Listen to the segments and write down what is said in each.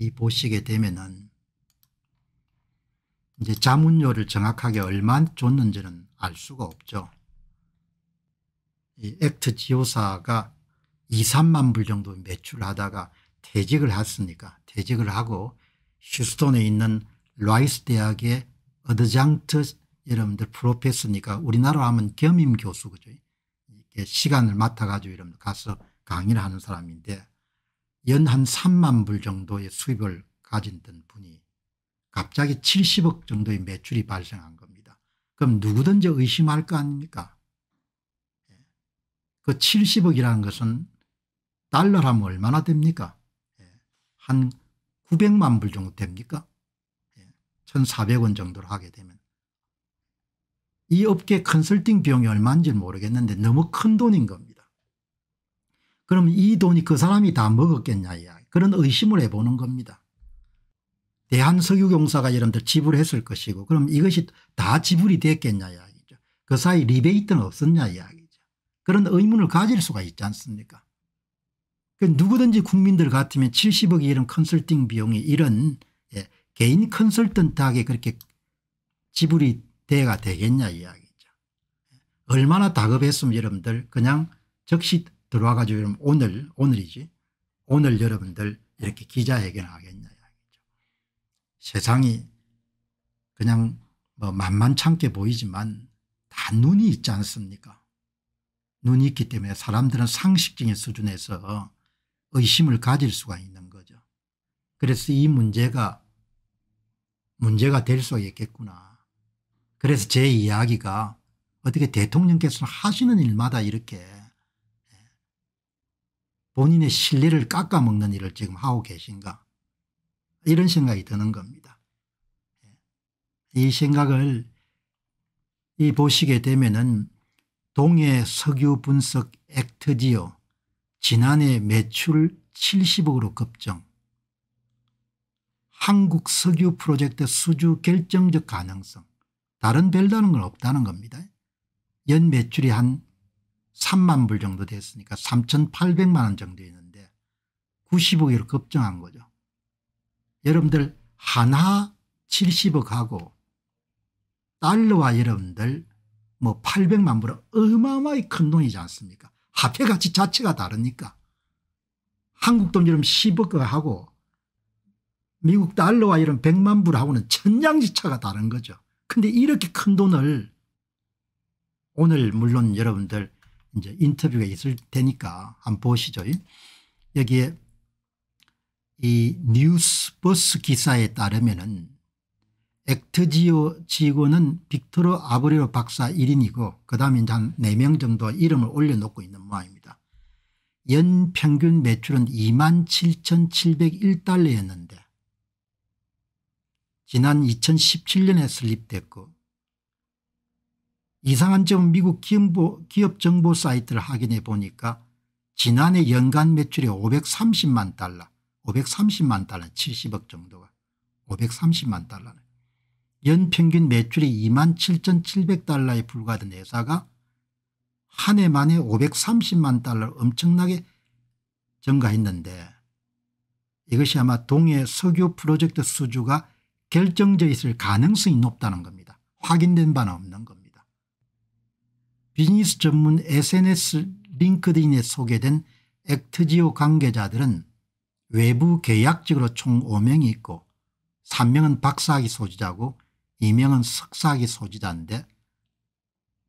이 보시게 되면은 이제 자문료를 정확하게 얼마 줬는지는 알 수가 없죠. 이 액트 지오사가 2, 3만 불 정도 매출 하다가 퇴직을 했으니까 퇴직을 하고 휴스턴에 있는 라이스 대학의 어드장트 여러분들 프로페스니까 우리나라 하면 겸임 교수 그죠. 이렇게 시간을 맡아가지고 여러분 가서 강의를 하는 사람인데 연한 3만 불 정도의 수입을 가진 분이 갑자기 70억 정도의 매출이 발생한 겁니다. 그럼 누구든지 의심할 거 아닙니까? 예. 그 70억이라는 것은 달러 하면 얼마나 됩니까? 예. 한 900만 불 정도 됩니까? 1,400원 예. 정도로 하게 되면. 이 업계 컨설팅 비용이 얼마인지 모르겠는데 너무 큰 돈인 겁니다. 그럼 이 돈이 그 사람이 다 먹었겠냐 그런 의심을 해보는 겁니다. 대한석유공사가 여러분들 지불했을 것이고 그럼 이것이 다 지불이 됐겠냐 이야기죠. 그 사이 리베이트는 없었냐 이야기죠. 그런 의문을 가질 수가 있지 않습니까 그 누구든지 국민들 같으면 70억이 이런 컨설팅 비용이 이런 예, 개인 컨설턴트하게 그렇게 지불이 대가 되겠냐 이야기죠. 얼마나 다급했으면 여러분들 그냥 적시 들어와가지고 오늘, 오늘이지. 오늘 여러분들 이렇게 기자회견 하겠냐. 이야기죠. 세상이 그냥 뭐 만만찮게 보이지만 다 눈이 있지 않습니까? 눈이 있기 때문에 사람들은 상식적인 수준에서 의심을 가질 수가 있는 거죠. 그래서 이 문제가 문제가 될수가 있겠구나. 그래서 제 이야기가 어떻게 대통령께서 하시는 일마다 이렇게 본인의 신뢰를 깎아먹는 일을 지금 하고 계신가 이런 생각이 드는 겁니다. 예. 이 생각을 이 보시게 되면은 동해 석유 분석 액트지요 지난해 매출 70억으로 급증 한국 석유 프로젝트 수주 결정적 가능성 다른 별다른 건 없다는 겁니다. 연 매출이 한 3만 불 정도 됐으니까 3,800만 원 정도 있는데 90억으로 급증한 거죠. 여러분들 하나 70억하고 달러와 여러분들 뭐 800만 불은 어마어마히 큰 돈이지 않습니까? 화폐 가치 자체가 다르니까. 한국 돈 여러분 10억하고 미국 달러와 이런 100만 불하고는 천양지차가 다른 거죠. 근데 이렇게 큰 돈을 오늘 물론 여러분들 이제 인터뷰가 있을 테니까 한번 보시죠. 여기에 이 뉴스버스 기사에 따르면은 액트지오 직원은 빅토르 아브레로 박사 1인이고 그 다음에 이제 한 4명 정도 이름을 올려놓고 있는 모양입니다. 연 평균 매출은 27,701달러였는데 지난 2017년에 설립됐고 이상한 점은 미국 기업정보 사이트를 확인해 보니까 지난해 연간 매출이 530만 달러 530만 달러 70억 정도가 530만 달러네 연평균 매출이 2만 7,700달러에 불과하던 회사가 한 해 만에 530만 달러를 엄청나게 증가했는데 이것이 아마 동해 석유 프로젝트 수주가 결정적있을 가능성이 높다는 겁니다. 확인된 바는 없는 겁니다. 비즈니스 전문 sns 링크드인에 소개된 액트지오 관계자들은 외부 계약직으로 총 5명이 있고 3명은 박사학위 소지자고 2명은 석사학위 소지자인데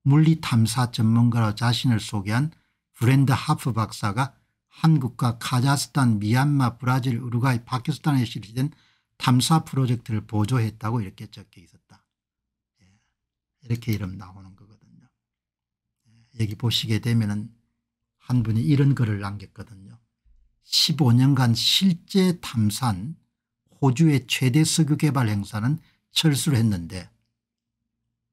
물리탐사 전문가로 자신을 소개한 브랜드 하프 박사가 한국과 카자흐스탄 미얀마 브라질 우루과이 파키스탄에 실시된 탐사 프로젝트를 보조했다고 이렇게 적혀 있었다. 예. 이렇게 이름 나오는 거거든 요 여기 보시게 되면 한 분이 이런 글을 남겼거든요. 15년간 실제 탐산 호주의 최대 석유 개발 행사는 철수를 했는데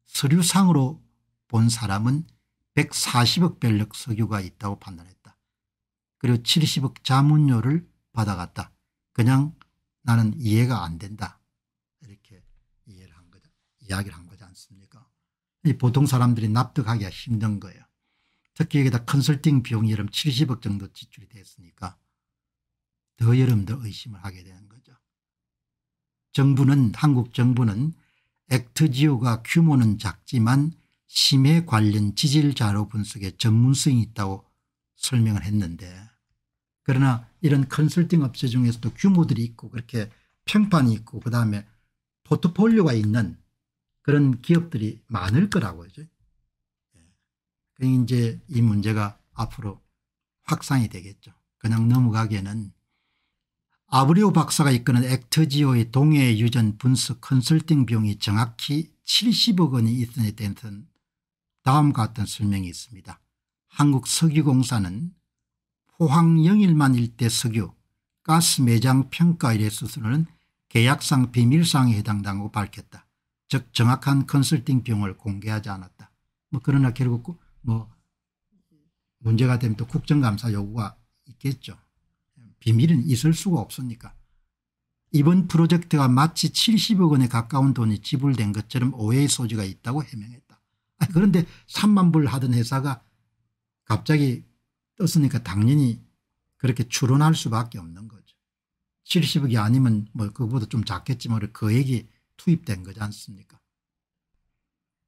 서류상으로 본 사람은 140억 벨력 석유가 있다고 판단했다. 그리고 70억 자문료를 받아갔다. 그냥 나는 이해가 안 된다. 이렇게 이해를 한 거죠. 이야기를 한 거지 않습니까? 보통 사람들이 납득하기가 힘든 거예요. 특히 여기다 컨설팅 비용이 여름 70억 정도 지출이 됐으니까 더 여름 더 의심을 하게 되는 거죠. 정부는 한국 정부는 액트지오가 규모는 작지만 심해 관련 지질 자료 분석에 전문성이 있다고 설명을 했는데 그러나 이런 컨설팅 업체 중에서도 규모들이 있고 그렇게 평판이 있고 그다음에 포트폴리오가 있는 그런 기업들이 많을 거라고 하죠. 그러 이제 이 문제가 앞으로 확산이 되겠죠. 그냥 넘어가기에는 아브리오 박사가 이끄는 액터지오의 동해 유전 분석 컨설팅 비용이 정확히 70억 원이 있으니 된 다음과 같은 설명이 있습니다. 한국석유공사는 포항 영일만 일대 석유 가스 매장 평가일의 수수료는 계약상 비밀상에 해당당하고 밝혔다. 즉 정확한 컨설팅 비용을 공개하지 않았다. 뭐 그러나 결국 뭐 문제가 되면 또 국정감사 요구가 있겠죠. 비밀은 있을 수가 없으니까. 이번 프로젝트가 마치 70억 원에 가까운 돈이 지불된 것처럼 오해의 소지가 있다고 해명했다. 그런데 3만 불 하던 회사가 갑자기 떴으니까 당연히 그렇게 추론할 수밖에 없는 거죠. 70억이 아니면 뭐그것보다좀 작겠지만 그 액이 투입된 거지 않습니까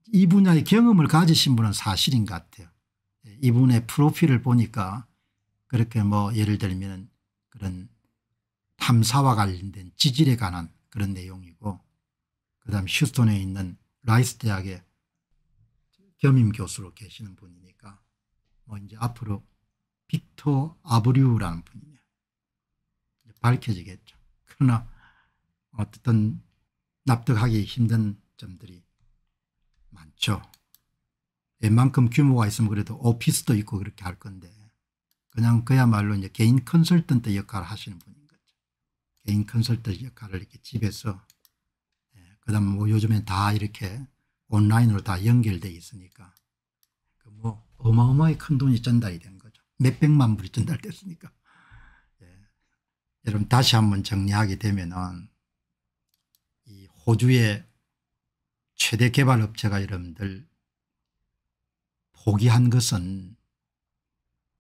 이 분야의 경험을 가지신 분은 사실인 것 같아요. 이분의 프로필을 보니까 그렇게 뭐 예를 들면 그런 탐사와 관련된 지질에 관한 그런 내용이고 그다음 휴스턴에 있는 라이스 대학의 겸임 교수로 계시는 분이니까 뭐 이제 앞으로 빅토 아브류라는 분이냐 밝혀지겠죠. 그러나 어쨌든 납득하기 힘든 점들이 많죠. 웬만큼 규모가 있으면 그래도 오피스도 있고 그렇게 할 건데 그냥 그야말로 이제 개인 컨설턴트 역할을 하시는 분인 거죠. 개인 컨설턴트 역할을 이렇게 집에서 예, 그 다음 뭐 요즘엔 다 이렇게 온라인으로 다연결되어 있으니까 그 뭐 어마어마하게 큰 돈이 전달이 된 거죠. 몇백만 불이 전달됐으니까. 예. 여러분 다시 한번 정리하게 되면은 이 호주의 최대 개발업체가 여러분들 포기한 것은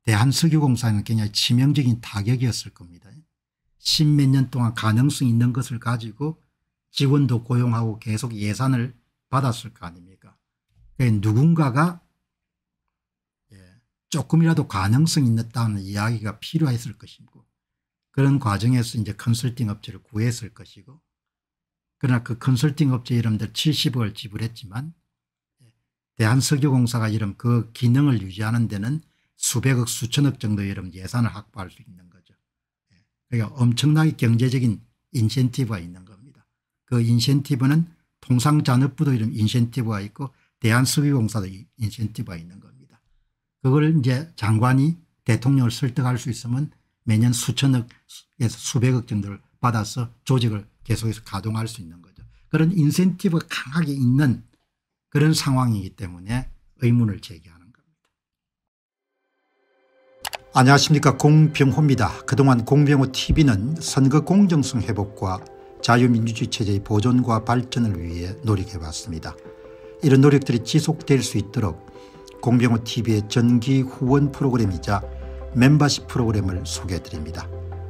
대한석유공사는 굉장히 치명적인 타격이었을 겁니다. 십몇 년 동안 가능성 있는 것을 가지고 직원도 고용하고 계속 예산을 받았을 거 아닙니까 니까 누군가가 예, 조금이라도 가능성 있다는 이야기가 필요했을 것이고 그런 과정에서 이제 컨설팅 업체를 구했을 것이고 그러나 그 컨설팅 업체 이름들 70억을 지불했지만 대한석유공사가 이름 그 기능을 유지하는 데는 수백억 수천억 정도 이름 예산을 확보할 수 있는 거죠. 그러니까 엄청나게 경제적인 인센티브가 있는 겁니다. 그 인센티브는 통상잔업부도 이런 인센티브가 있고 대한석유공사도 인센티브가 있는 겁니다. 그걸 이제 장관이 대통령을 설득할 수 있으면 매년 수천억에서 수백억 정도를 받아서 조직을 계속해서 가동할 수 있는 거죠. 그런 인센티브가 강하게 있는 그런 상황이기 때문에 의문을 제기하는 겁니다. 안녕하십니까 공병호입니다. 그동안 공병호TV는 선거 공정성 회복과 자유민주주의 체제의 보존과 발전을 위해 노력해봤습니다. 이런 노력들이 지속될 수 있도록 공병호TV의 전기 후원 프로그램이자 멤버십 프로그램을 소개해드립니다.